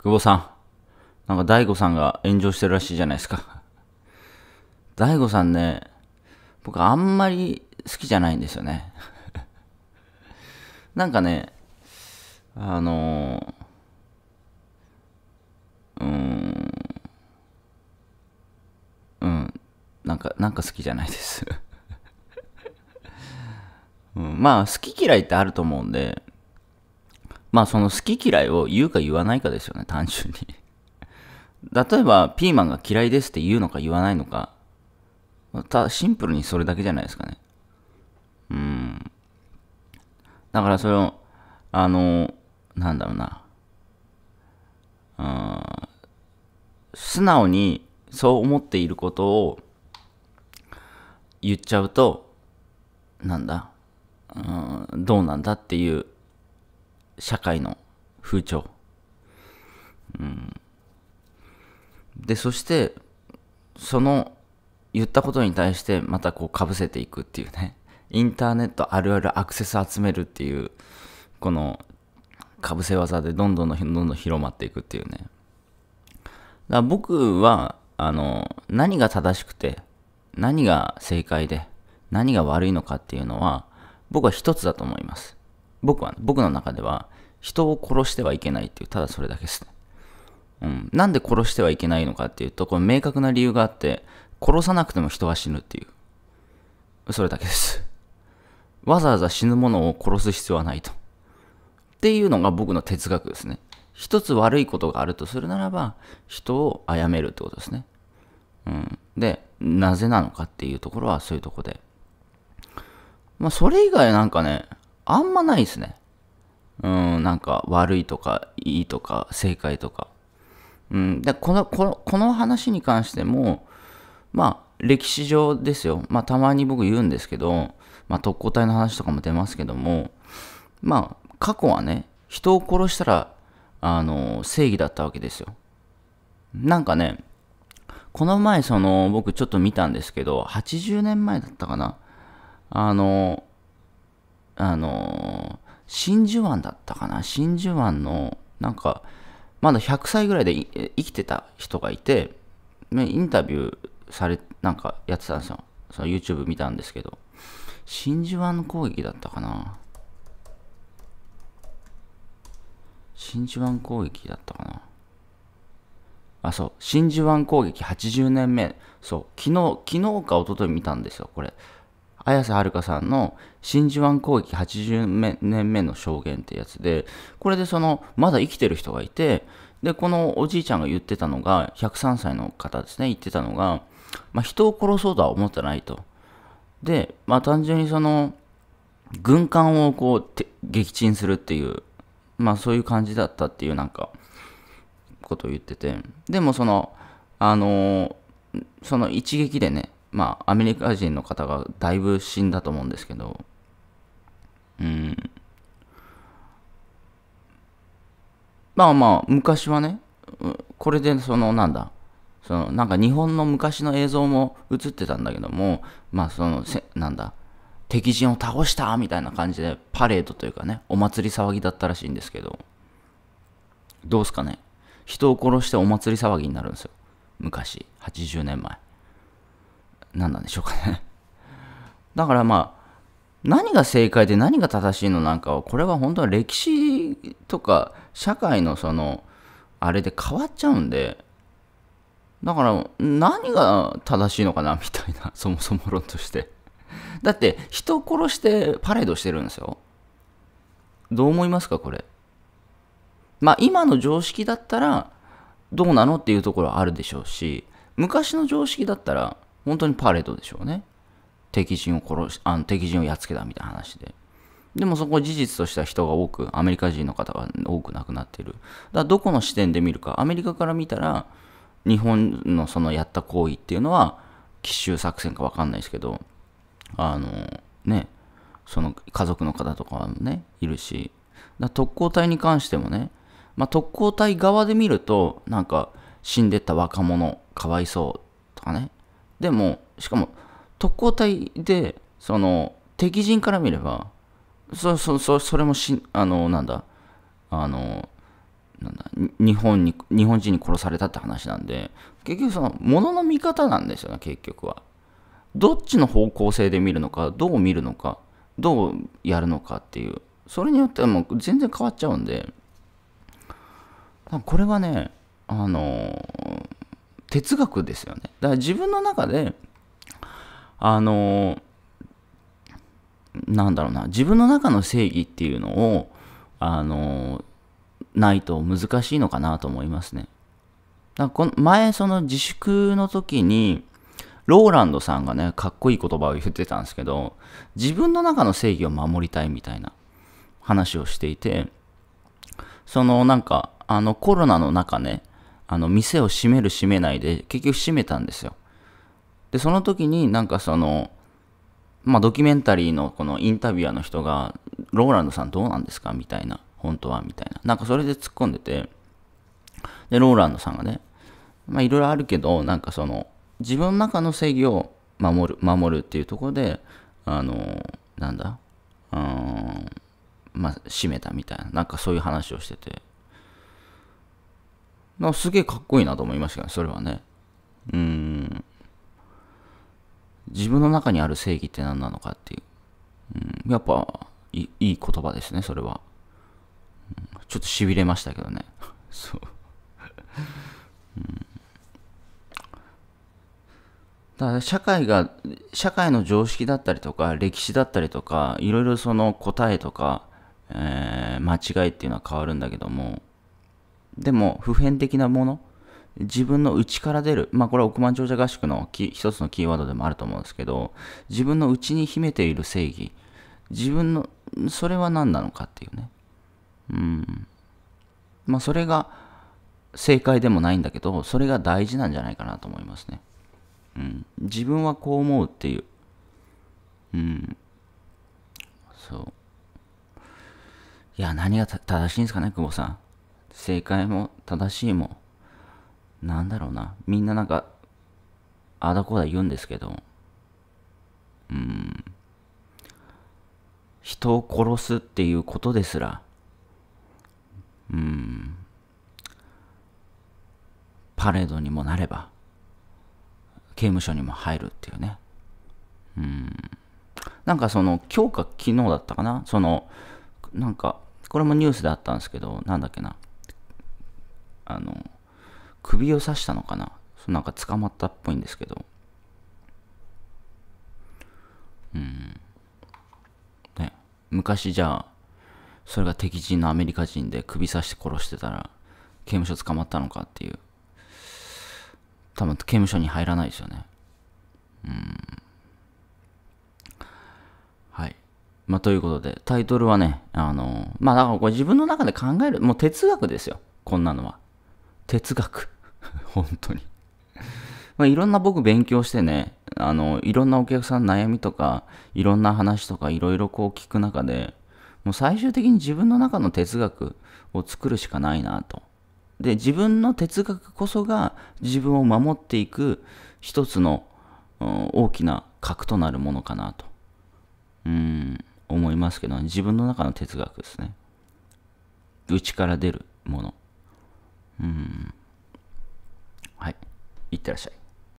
久保さん、なんか大悟さんが炎上してるらしいじゃないですか。大悟さんね、僕あんまり好きじゃないんですよね。なんかね、あのー、うーん、うん、なんか、なんか好きじゃないです うん。まあ、好き嫌いってあると思うんで、まあその好き嫌いを言うか言わないかですよね、単純に 例えば、ピーマンが嫌いですって言うのか言わないのか、ただシンプルにそれだけじゃないですかね。うん。だからそれを、あの、なんだろうな。うん、素直にそう思っていることを言っちゃうと、なんだ、うん、どうなんだっていう社会の風潮。うん、で、そして、その言ったことに対してまたこうかぶせていくっていうね。インターネットあるあるアクセス集めるっていう、このかぶせ技でどんどんどんどん広まっていくっていうね。だから僕は、あの、何が正しくて、何が正解で、何が悪いのかっていうのは、僕は一つだと思います。僕は、僕の中では、人を殺してはいけないっていう、ただそれだけですね。うん。なんで殺してはいけないのかっていうと、これ明確な理由があって、殺さなくても人は死ぬっていう。それだけです。わざわざ死ぬものを殺す必要はないと。っていうのが僕の哲学ですね。一つ悪いことがあるとするならば、人を殺めるってことですね。うん。で、なぜなのかっていうところはそういうとこで。まあ、それ以外なんかね、あんまないですね。うん、なんか悪いとかいいとか正解とか。うん、でこのこのこの話に関しても、まあ歴史上ですよ。まあたまに僕言うんですけど、まあ特攻隊の話とかも出ますけども、まあ過去はね、人を殺したら、あの、正義だったわけですよ。なんかね、この前その僕ちょっと見たんですけど、80年前だったかな。あの、あのー、真珠湾だったかな真珠湾の、なんか、まだ100歳ぐらいで生きてた人がいて、インタビューされ、なんかやってたんですよ。その YouTube 見たんですけど。真珠湾攻撃だったかな真珠湾攻撃だったかなあ、そう。真珠湾攻撃80年目。そう。昨日、昨日か一昨日見たんですよ、これ。綾瀬はるかさんの真珠湾攻撃80年目の証言ってやつで、これでその、まだ生きてる人がいて、で、このおじいちゃんが言ってたのが、103歳の方ですね、言ってたのが、まあ、人を殺そうとは思ってないと。で、まあ、単純にその、軍艦をこう、撃沈するっていう、まあ、そういう感じだったっていう、なんか、ことを言ってて、でもその、あのー、その一撃でね、まあ、アメリカ人の方がだいぶ死んだと思うんですけど、うん。まあまあ、昔はね、これでその、なんだ、その、なんか日本の昔の映像も映ってたんだけども、まあその、せなんだ、敵陣を倒したみたいな感じでパレードというかね、お祭り騒ぎだったらしいんですけど、どうすかね人を殺してお祭り騒ぎになるんですよ。昔、80年前。何なんでしょうかね だからまあ、何が正解で何が正しいのなんかは、これは本当は歴史とか社会のその、あれで変わっちゃうんで、だから何が正しいのかなみたいな、そもそも論としてだって人殺してパレードしてるんですよ。どう思いますかこれ。まあ今の常識だったらどうなのっていうところはあるでしょうし、昔の常識だったら本当にパレードでしょうね。敵陣を殺し、あの敵陣をやっつけたみたいな話で。でもそこ事実としては人が多く、アメリカ人の方が多く亡くなっている。だからどこの視点で見るか、アメリカから見たら、日本のそのやった行為っていうのは、奇襲作戦かわかんないですけど、あの、ね、その家族の方とかもね、いるし、だ特攻隊に関してもね、まあ、特攻隊側で見ると、なんか死んでった若者、かわいそうとかね、でもしかも特攻隊でその敵陣から見ればそそそそれもしあのなんだあのなんだ日本に日本人に殺されたって話なんで結局そのものの見方なんですよね結局はどっちの方向性で見るのかどう見るのかどうやるのかっていうそれによってもう全然変わっちゃうんでこれはねあの哲学ですよね。だから自分の中で、あの、なんだろうな、自分の中の正義っていうのを、あの、ないと難しいのかなと思いますね。だこの前、その自粛の時に、ローランドさんがね、かっこいい言葉を言ってたんですけど、自分の中の正義を守りたいみたいな話をしていて、そのなんか、あのコロナの中ね、あの、店を閉める閉めないで、結局閉めたんですよ。で、その時になんかその、まあ、ドキュメンタリーのこのインタビュアーの人が、ローランドさんどうなんですかみたいな、本当はみたいな。なんかそれで突っ込んでて、で、ローランドさんがね、まあいろいろあるけど、なんかその、自分の中の正義を守る、守るっていうところで、あの、なんだ、うん、まあ、閉めたみたいな、なんかそういう話をしてて、なすげえかっこいいなと思いましたね、それはね。うん。自分の中にある正義って何なのかっていう。うん、やっぱい、いい言葉ですね、それは。ちょっと痺れましたけどね。そう。うん、だから社会が、社会の常識だったりとか、歴史だったりとか、いろいろその答えとか、えー、間違いっていうのは変わるんだけども、でも普遍的なもの、自分の内から出る、まあこれは億万長者合宿の一つのキーワードでもあると思うんですけど、自分の内に秘めている正義、自分の、それは何なのかっていうね。うん。まあそれが正解でもないんだけど、それが大事なんじゃないかなと思いますね。うん。自分はこう思うっていう。うん。そう。いや、何が正しいんですかね、久保さん。正解も正しいも、なんだろうな、みんななんか、あだこだ言うんですけど、うん、人を殺すっていうことですら、うん、パレードにもなれば、刑務所にも入るっていうね。うん。なんかその、今日か昨日だったかなその、なんか、これもニュースであったんですけど、なんだっけな。あの、首を刺したのかなそなんか捕まったっぽいんですけど。うん。ね。昔じゃあ、それが敵人のアメリカ人で首刺して殺してたら、刑務所捕まったのかっていう。多分刑務所に入らないですよね。うん。はい。まあ、ということで、タイトルはね、あの、まあ、だからこれ自分の中で考える、もう哲学ですよ。こんなのは。哲学 本当にまあ、いろんな僕勉強してね、あの、いろんなお客さんの悩みとか、いろんな話とか、いろいろこう聞く中で、もう最終的に自分の中の哲学を作るしかないなと。で、自分の哲学こそが自分を守っていく一つの、うん、大きな核となるものかなと。うん、思いますけど、ね、自分の中の哲学ですね。内から出るもの。うんはいいってらっしゃい